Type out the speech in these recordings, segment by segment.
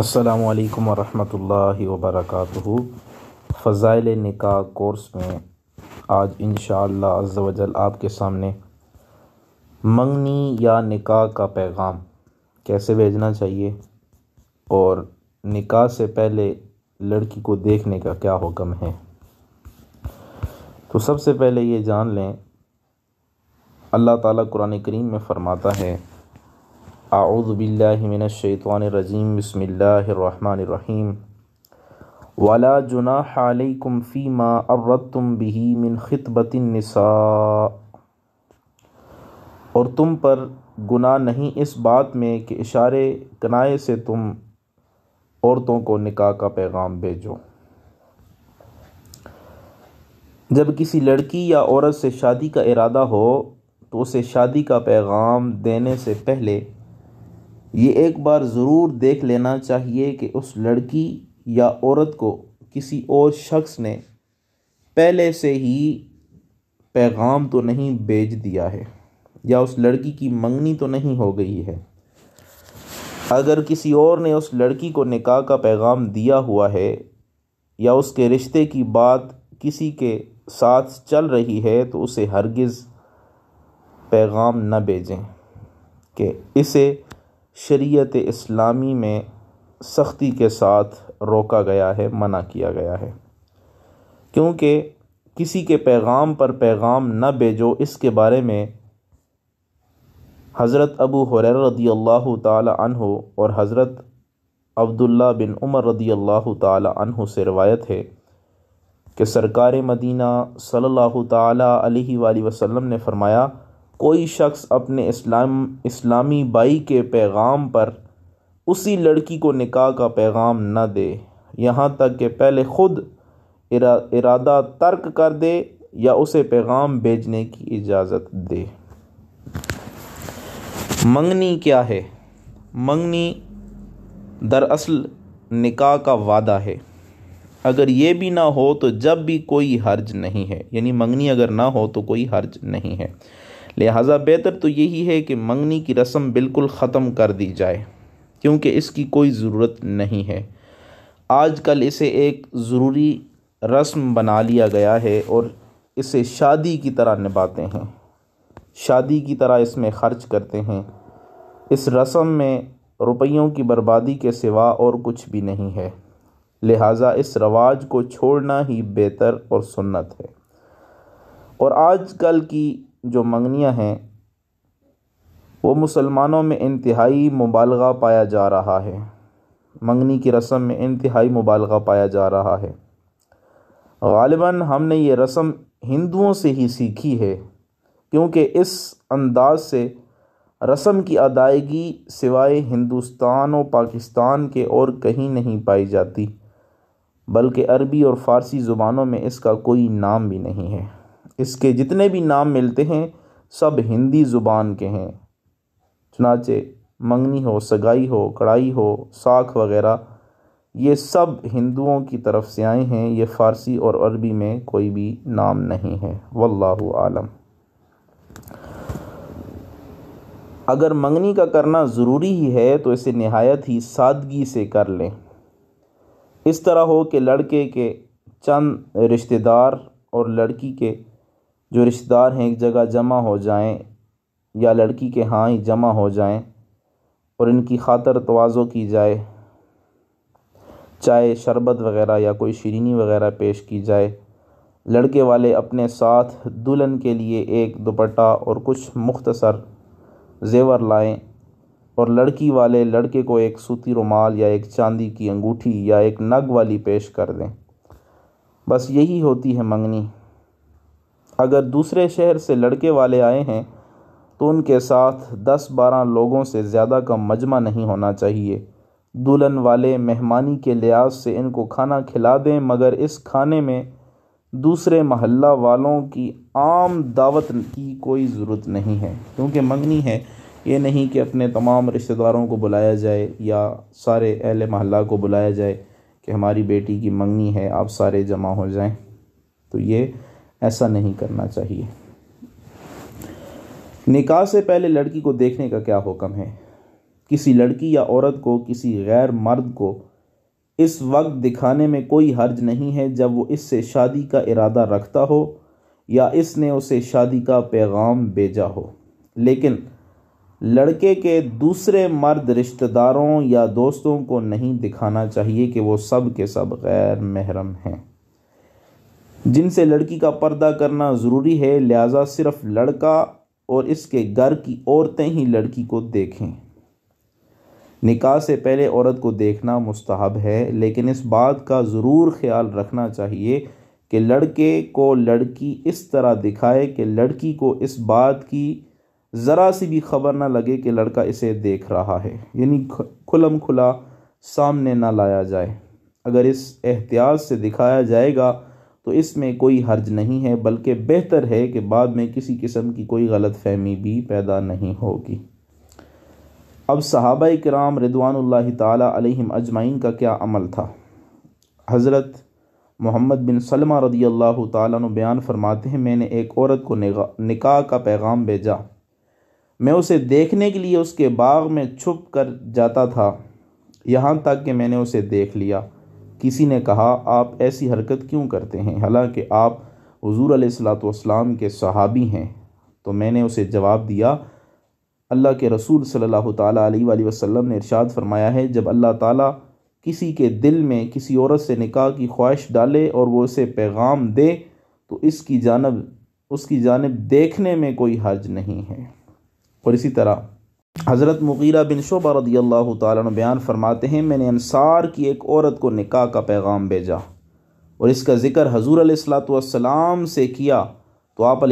अस्सलाम वरहमतुल्लाहि वबरकातुहु फ़ज़ाइल निकाह कोर्स में आज इन अज़्ज़वजल आपके सामने मंगनी या निकाह का पैगाम कैसे भेजना चाहिए और निकाह से पहले लड़की को देखने का क्या हुक्म है तो सबसे पहले ये जान लें अल्लाह ताला कुरान करीम में फ़रमाता है आउज़बिल्लिमिनशैतवानरजीम बसमीम वला जुना अलैकुम फ़ीमा अवरतुम बही मिन ख़ितबतनसा और तुम पर गुनाह नहीं इस बात में कि इशारे कनाए से तुम औरतों को निकाह का पैगाम भेजो जब किसी लड़की या औरत से शादी का इरादा हो तो उसे शादी का पैगाम देने से पहले ये एक बार ज़रूर देख लेना चाहिए कि उस लड़की या औरत को किसी और शख़्स ने पहले से ही पैगाम तो नहीं भेज दिया है या उस लड़की की मंगनी तो नहीं हो गई है अगर किसी और ने उस लड़की को निकाह का पैगाम दिया हुआ है या उसके रिश्ते की बात किसी के साथ चल रही है तो उसे हरगिज़ पैगाम न भेजें कि इसे शरीयत इस्लामी में सख्ती के साथ रोका गया है मना किया गया है क्योंकि किसी के पैगाम पर पैगाम न भेजो इसके बारे में हज़रत अबू हुरैर रदी अल्लाह तहु और हज़रत अब्दुल्ला बिन उमर रदी अल्लाह तहु से रवायत है कि सरकार मदीना सल्लल्लाहु अलैहि वसल्लम ने फ़रमाया कोई शख्स अपने इस्लाम इस्लामी भाई के पैग़ाम पर उसी लड़की को निकाह का पैग़ाम न दे यहाँ तक कि पहले ख़ुद इरा, इरादा तर्क कर दे या उसे पैगाम भेजने की इजाज़त दे मंगनी क्या है मंगनी दरअसल निकाह का वादा है अगर ये भी ना हो तो जब भी कोई हर्ज नहीं है यानी मंगनी अगर ना हो तो कोई हर्ज नहीं है लिहाजा बेहतर तो यही है कि मंगनी की रस्म बिल्कुल ख़त्म कर दी जाए क्योंकि इसकी कोई ज़रूरत नहीं है आजकल इसे एक ज़रूरी रस्म बना लिया गया है और इसे शादी की तरह निभाते हैं शादी की तरह इसमें ख़र्च करते हैं इस रस्म में रुपयों की बर्बादी के सिवा और कुछ भी नहीं है लिहाजा इस रवाज को छोड़ना ही बेहतर और सुन्नत है और आजकल की जो मंगनियाँ हैं वो मुसलमानों में इंतहाई मुबालगा पाया जा रहा है मंगनी की रस्म में इंतहाई मुबालगा पाया जा रहा है गालिबा हमने ये रस्म हिंदुओं से ही सीखी है क्योंकि इस अंदाज से रस्म की अदायगी सिवाय हिंदुस्तान और पाकिस्तान के और कहीं नहीं पाई जाती बल्कि अरबी और फ़ारसी ज़ुबानों में इसका कोई नाम भी नहीं है इसके जितने भी नाम मिलते हैं सब हिंदी ज़ुबान के हैं चुनाचे मंगनी हो सगाई हो कढ़ाई हो साख वगैरह ये सब हिंदुओं की तरफ से आए हैं ये फ़ारसी और अरबी में कोई भी नाम नहीं है वल्लाहु आलम अगर मंगनी का करना ज़रूरी ही है तो इसे नहायत ही सादगी से कर लें इस तरह हो कि लड़के के चंद रिश्तेदार और लड़की के जो रिश्तेदार हैं एक जगह जमा हो जाएं या लड़की के हाँ ही जमा हो जाएं और इनकी खातर तोज़ो की जाए चाय शरबत वग़ैरह या कोई शरीनी वग़ैरह पेश की जाए लड़के वाले अपने साथ दुल्हन के लिए एक दुपट्टा और कुछ मुख्तसर ज़ेवर लाएं और लड़की वाले लड़के को एक सूती रुमाल या एक चांदी की अंगूठी या एक नग वाली पेश कर दें बस यही होती है मंगनी अगर दूसरे शहर से लड़के वाले आए हैं तो उनके साथ दस बारह लोगों से ज़्यादा का मजमा नहीं होना चाहिए दुल्हन वाले मेहमानी के लिहाज से इनको खाना खिला दें मगर इस खाने में दूसरे महल्ला वालों की आम दावत की कोई ज़रूरत नहीं है क्योंकि मंगनी है ये नहीं कि अपने तमाम रिश्तेदारों को बुलाया जाए या सारे अहल महल्ला को बुलाया जाए कि हमारी बेटी की मंगनी है आप सारे जमा हो जाएं तो ये ऐसा नहीं करना चाहिए निकाह से पहले लड़की को देखने का क्या हुक्म है किसी लड़की या औरत को किसी गैर मर्द को इस वक्त दिखाने में कोई हर्ज नहीं है जब वो इससे शादी का इरादा रखता हो या इसने उसे शादी का पैगाम भेजा हो लेकिन लड़के के दूसरे मर्द रिश्तेदारों या दोस्तों को नहीं दिखाना चाहिए कि वो सब के सब गैर महरम हैं जिनसे लड़की का पर्दा करना ज़रूरी है लिहाजा सिर्फ लड़का और इसके घर की औरतें ही लड़की को देखें निकाह से पहले औरत को देखना मुस्तहब है लेकिन इस बात का ज़रूर ख्याल रखना चाहिए कि लड़के को लड़की इस तरह दिखाए कि लड़की को इस बात की ज़रा सी भी खबर ना लगे कि लड़का इसे देख रहा है यानी खुलम खुला सामने ना लाया जाए अगर इस एहतियात से दिखाया जाएगा तो इसमें कोई हर्ज नहीं है बल्कि बेहतर है कि बाद में किसी किस्म की कोई गलत फहमी भी पैदा नहीं होगी अब सहाबा कराम रिदवान अजमाइन का क्या अमल था हज़रत मोहम्मद बिन सलमा रदी अल्लाह तु बयान फरमाते हैं मैंने एक औरत को निकाह का पैगाम भेजा मैं उसे देखने के लिए उसके बाग में छुप कर जाता था यहाँ तक कि मैंने उसे देख लिया किसी ने कहा आप ऐसी हरकत क्यों करते हैं हालांकि आप हजूर अलैहिस्सलाम के सहाबी हैं तो मैंने उसे जवाब दिया अल्लाह के रसूल सल्लल्लाहु सल्ला वसल्लम ने इरशाद फरमाया है जब अल्लाह ताला किसी के दिल में किसी औरत से निकाह की ख्वाहिश डाले और वो उसे पैगाम दे तो इसकी जानब उसकी जानब देखने में कोई हर्ज नहीं है और इसी तरह हज़रत मुगीरा बिन शोबा रदी अल्लाह तन बयान फरमाते हैं मैंने अनसार की एक औरत को निकाह का पैगाम भेजा और इसका ज़िक्र हजूर सलाम से किया तो आप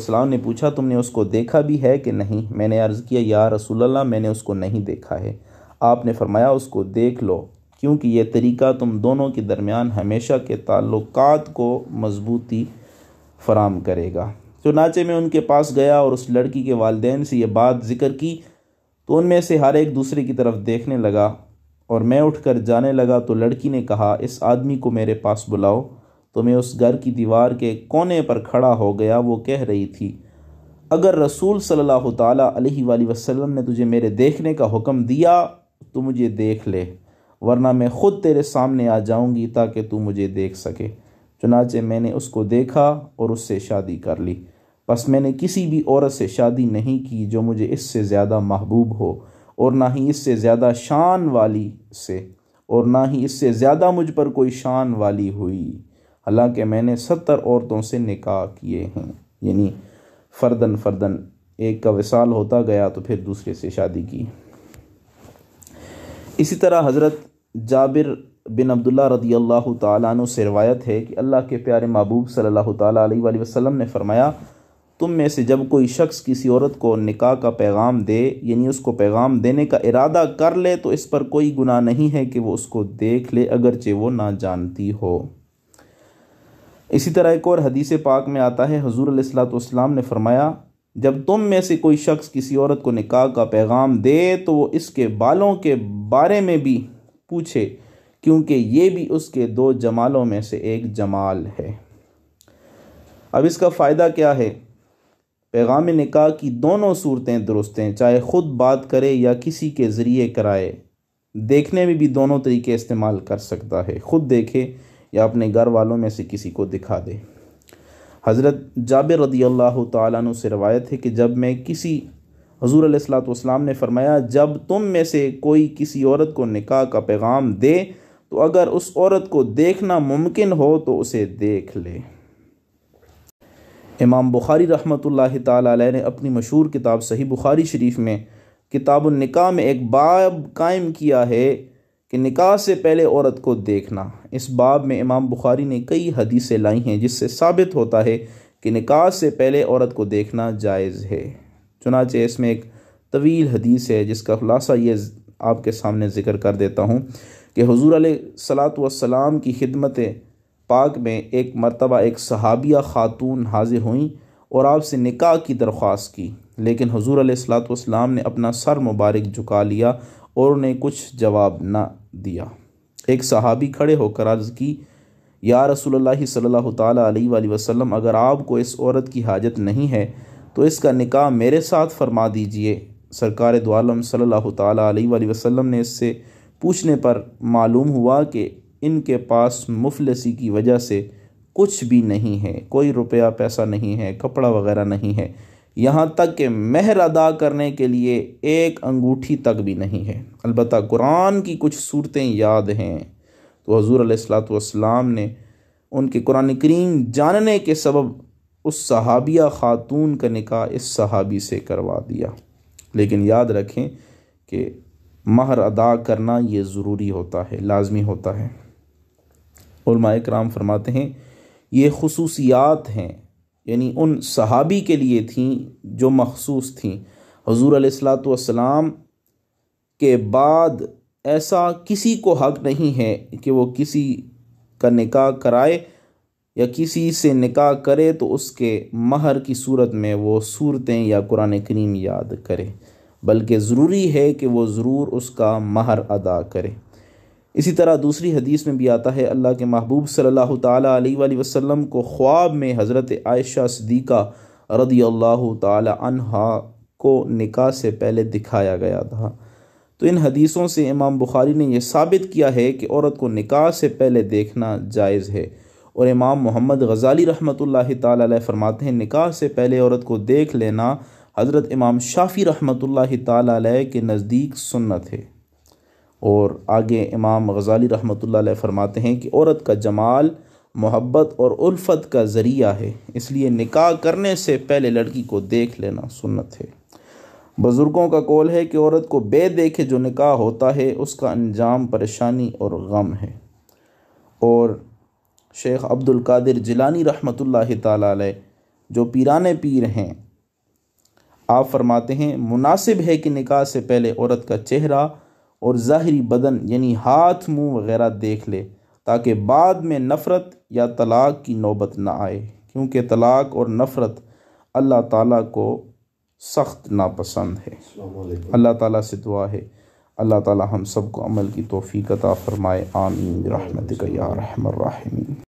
सलाम ने पूछा तुमने उसको देखा भी है कि नहीं मैंने अर्ज़ किया या रसूल मैंने उसको नहीं देखा है आपने फरमाया उसको देख लो क्योंकि यह तरीका तुम दोनों के दरमियान हमेशा के ताल्लुक को मजबूती फराम करेगा चुनाचे तो में उनके पास गया और उस लड़की के वालदेन से ये बात ज़िक्र की तो उनमें से हर एक दूसरे की तरफ देखने लगा और मैं उठकर जाने लगा तो लड़की ने कहा इस आदमी को मेरे पास बुलाओ तो मैं उस घर की दीवार के कोने पर खड़ा हो गया वो कह रही थी अगर रसूल सल्लल्लाहु अलैहि वसल्लम ने तुझे मेरे देखने का हुक्म दिया तो मुझे देख ले वरना मैं ख़ुद तेरे सामने आ जाऊंगी ताकि तू मुझे देख सके चुनाचे मैंने उसको देखा और उससे शादी कर ली बस मैंने किसी भी औरत से शादी नहीं की जो मुझे इससे ज़्यादा महबूब हो और ना ही इससे ज़्यादा शान वाली से और ना ही इससे ज़्यादा मुझ पर कोई शान वाली हुई हालांकि मैंने सत्तर औरतों से निकाह किए हैं यानी फर्दन फर्दन एक का विसाल होता गया तो फिर दूसरे से शादी की इसी तरह हज़रत जाबिर बिन अब्दुल्ला रदी अल्लाह तु से रवायत है कि अल्लाह के प्यारे महबूब सल्ला वसलम ने फ़रमाया तुम में से जब कोई शख्स किसी औरत को निकाह का पैगाम दे यानी उसको पैगाम देने का इरादा कर ले तो इस पर कोई गुनाह नहीं है कि वो उसको देख ले अगरचे वो ना जानती हो इसी तरह एक और हदीस पाक में आता है हजूर सलाम ने फरमाया जब तुम में से कोई शख्स किसी औरत को निकाह का पैगाम दे तो वो इसके बालों के बारे में भी पूछे क्योंकि ये भी उसके दो जमालों में से एक जमाल है अब इसका फ़ायदा क्या है पैगाम निकाह की दोनों सूरतें दुरुस्त हैं चाहे ख़ुद बात करे या किसी के ज़रिए कराए देखने में भी दोनों तरीके इस्तेमाल कर सकता है ख़ुद देखे या अपने घर वालों में से किसी को दिखा दे हज़रत जाब रदी अल्लाह तु से रवायत है कि जब मैं किसी हजूर असलातम ने फरमाया जब तुम में से कोई किसी औरत को निकाह का पैगाम दे तो अगर उस औरत को देखना मुमकिन हो तो उसे देख ले इमाम बुखारी रहमत ला ने अपनी मशहूर किताब सही बुखारी शरीफ में किताब निका में एक बाब कायम किया है कि निकाह से पहले औरत को देखना इस बाब में इमाम बुखारी ने कई हदीसें लाई हैं जिससे साबित होता है कि निकाह से पहले औरत को देखना जायज़ है चुनाचे इसमें एक तवील हदीस है जिसका खुलासा ये आपके सामने ज़िक्र कर देता हूँ कि हजूर सलात वसलाम की खिदमतें पाक में एक मरतबा एक सहाबिया ख़ातून हाजिर हुई और आपसे निकाह की दरख्वास की लेकिन हजूर अलैहिस्सलाम ने अपना सर मुबारक झुका लिया और उन्हें कुछ जवाब न दिया एक सहाबी खड़े होकर अर्ज़ की या रसूल सल्लल्लाहु अगर आपको इस औरत की हाजत नहीं है तो इसका निकाह मेरे साथ फरमा दीजिए सरकार दो सल्ला सल्लल्लाहु ने इससे पूछने पर मालूम हुआ कि इनके पास मुफलसी की वजह से कुछ भी नहीं है कोई रुपया पैसा नहीं है कपड़ा वगैरह नहीं है यहाँ तक कि महर अदा करने के लिए एक अंगूठी तक भी नहीं है अलबत् कुरान की कुछ सूरतें याद हैं तो हजूर सलाम ने उनके कुरान करीम जानने के सबब उस सहाबिया ख़ातून का निका इस सहाबी से करवा दिया लेकिन याद रखें कि महर अदा करना ये ज़रूरी होता है लाजमी होता है कराम फरमाते हैं ये खसूसियात हैं यानी उन सहाबी के लिए थी जो मखसूस थी हजूर सलाम के बाद ऐसा किसी को हक नहीं है कि वो किसी का निकाह कराए या किसी से निकाह करे तो उसके महर की सूरत में वो सूरतें या कुरान करीम याद करे बल्कि ज़रूरी है कि वो ज़रूर उसका महर अदा करे इसी तरह दूसरी हदीस में भी आता है अल्लाह के महबूब सल्लल्लाहु अलैहि वसल्लम को ख्वाब में हज़रत आयशा सदीक़ा रदी अल्लाह तहा को निकाह से पहले दिखाया गया था तो इन हदीसों से इमाम बुखारी ने यह साबित किया है कि औरत को निकाह से पहले देखना जायज़ है और इमाम मोहम्मद गज़ाली रहमत ला फरमाते हैं निकाह से पहले औरत को देख लेना हज़रत इमाम शाफ़ी रहमत ला के नज़दीक सुन्नत है और आगे इमाम गज़ाली रहमत फरमाते हैं कि औरत का जमाल मोहब्बत और उल्फत का ज़रिया है इसलिए निकाह करने से पहले लड़की को देख लेना सुन्नत है बुज़ुर्गों का कौल है कि औरत को बे देखे जो निकाह होता है उसका अंजाम परेशानी और गम है और शेख अब्दुल कादिर जिलानी रहमत ताल जो पीरान पीर हैं आप फरमाते हैं मुनासिब है कि निकाह से पहले औरत का चेहरा और ज़ाहरी बदन यानी हाथ मुंह वगैरह देख ले ताकि बाद में नफ़रत या तलाक़ की नौबत ना आए क्योंकि तलाक़ और नफ़रत अल्लाह ताला को सख्त नापसंद है अल्लाह ताला से दुआ है अल्लाह ताला हम सबको अमल की तोफ़ी अता फ़रमाए आमीन रहमत या रहमीन